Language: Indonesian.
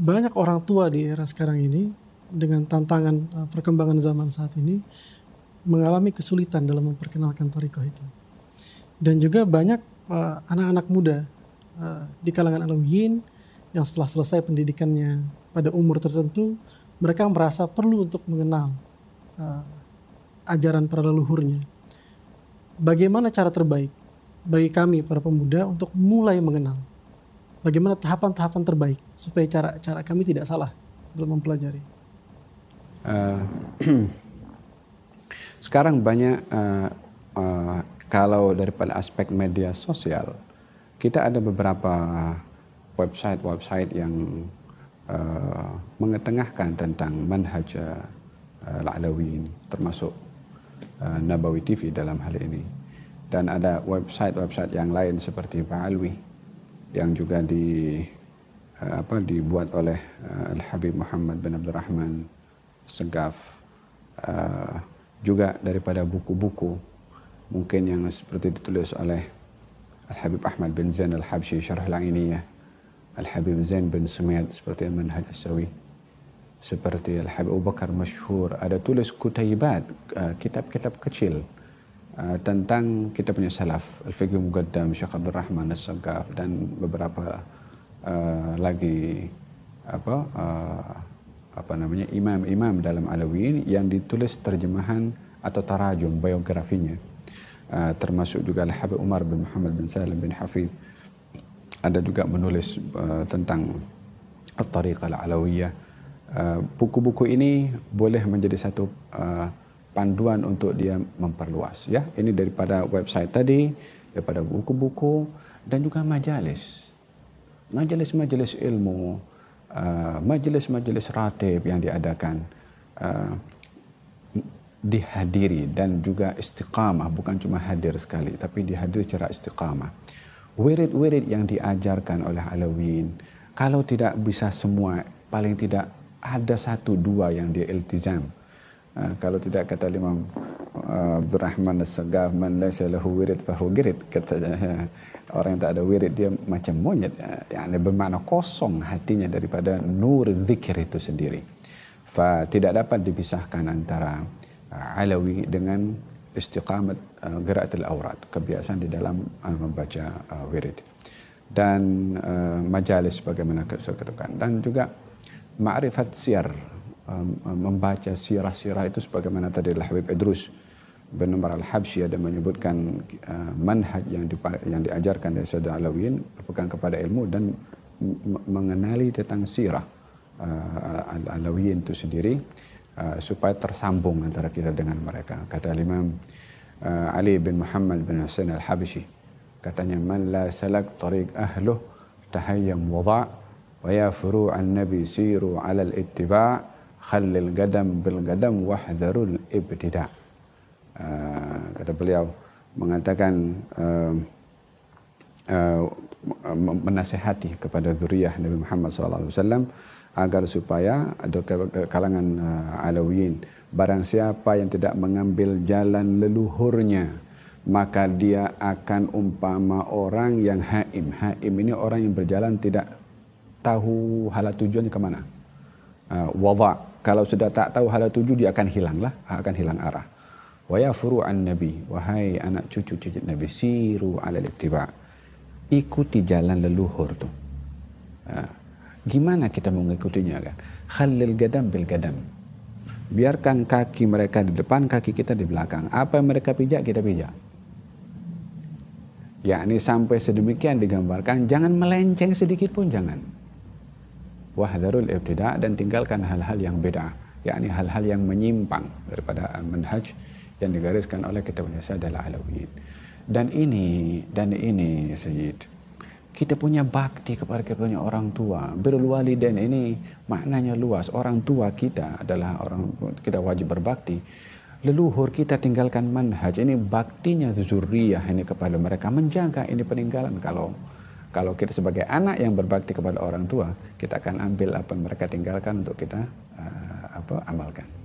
banyak orang tua di era sekarang ini dengan tantangan eh, perkembangan zaman saat ini mengalami kesulitan dalam memperkenalkan toriko itu. Dan juga banyak eh, anak-anak uh, muda uh, di kalangan Alawiyin yang setelah selesai pendidikannya pada umur tertentu, mereka merasa perlu untuk mengenal uh, ajaran para leluhurnya. Bagaimana cara terbaik bagi kami para pemuda untuk mulai mengenal bagaimana tahapan-tahapan terbaik supaya cara-cara kami tidak salah dalam mempelajari. Uh, sekarang banyak uh, uh, kalau daripada aspek media sosial kita ada beberapa website-website yang uh, mengetengahkan tentang manhaj uh, La'lawi ini termasuk uh, Nabawi TV dalam hal ini dan ada website-website yang lain seperti Pak Alwi yang juga di eh, apa dibuat oleh uh, eh, Al Habib Muhammad bin Abdurrahman Segaf uh, juga daripada buku-buku mungkin yang seperti ditulis oleh Al Habib Ahmad bin Zain Al Habsyi Syarah Langini ya Al Habib Zain bin Sumayyad seperti Al Manhaj Asawi seperti Al Habib Abu Bakar masyhur ada tulis kutaibat kitab-kitab kecil Uh, tentang kita punya salaf Al-Fiqh Muqaddam, Syekh Abdul Rahman as dan beberapa uh, lagi apa uh, apa namanya imam-imam dalam Alawiyin yang ditulis terjemahan atau tarajum biografinya uh, termasuk juga Al-Habib Umar bin Muhammad bin Salim bin Hafiz ada juga menulis uh, tentang al-Tariqah Al-Alawiyah uh, buku-buku ini boleh menjadi satu uh, panduan untuk dia memperluas ya. Ini daripada website tadi, daripada buku-buku dan juga majalis. Majelis-majelis ilmu, eh, majalis majelis-majelis ratib yang diadakan eh, dihadiri dan juga istiqamah bukan cuma hadir sekali tapi dihadiri secara istiqamah. Wirid-wirid yang diajarkan oleh Alawin kalau tidak bisa semua paling tidak ada satu dua yang dia iltizam Ah, kalau tidak kata Imam uh, Abdul Rahman As-Sagaf man laysa lahu wirid fahu girid kata orang yang tak ada wirid dia macam monyet ah, yang bermakna kosong hatinya daripada nur zikir itu sendiri fa tidak dapat dipisahkan antara alawi dengan istiqamat geraatul aurat kebiasaan di dalam membaca wirid dan majalis bagaimana saya katakan dan juga ma'rifat siar Um, um, membaca sirah-sirah itu sebagaimana tadi Habib Idrus bin Umar Al-Habsyi ada menyebutkan uh, manhaj yang yang diajarkan dari Sayyidina Alawiyin berpegang kepada ilmu dan mengenali tentang sirah uh, Alawiyin itu sendiri uh, supaya tersambung antara kita dengan mereka. Kata Imam uh, Ali bin Muhammad bin Hussein Al-Habsyi katanya man la salak tariq ahluh tahayyam wada' wa ya furu'an nabi siru 'ala al-ittiba' khallil gadam bil gadam wahdharul ibtida uh, kata beliau mengatakan uh, ah, uh, ah, menasihati kepada Zuriyah Nabi Muhammad sallallahu alaihi wasallam agar supaya atau kalangan uh, alawiyin barang siapa yang tidak mengambil jalan leluhurnya maka dia akan umpama orang yang haim haim ini orang yang berjalan tidak tahu halat tujuannya ke mana uh, wada' Kalau sudah tak tahu halal tujuh dia akan hilanglah, akan hilang arah. Wa yafuru an nabi, wahai anak cucu cucu nabi, siru alal ittiba. Ikuti jalan leluhur tuh. gimana kita mengikutinya kan? Khalil gadam bil gadam. Biarkan kaki mereka di depan, kaki kita di belakang. Apa yang mereka pijak, kita pijak. Yakni sampai sedemikian digambarkan, jangan melenceng sedikit pun jangan wahdharul ibtida' dan tinggalkan hal-hal yang beda, yakni hal-hal yang menyimpang daripada eh, manhaj yang digariskan oleh kitabnya Sadal Alawiyin. Dan ini, dan ini ya Sayyid, kita punya bakti kepada kita punya orang tua. berluali dan ini maknanya luas. Orang tua kita adalah orang kita wajib berbakti. Leluhur kita tinggalkan manhaj ini baktinya zuriyah ini kepada mereka menjaga ini peninggalan kalau kalau kita sebagai anak yang berbakti kepada orang tua, kita akan ambil apa yang mereka tinggalkan untuk kita uh, apa amalkan.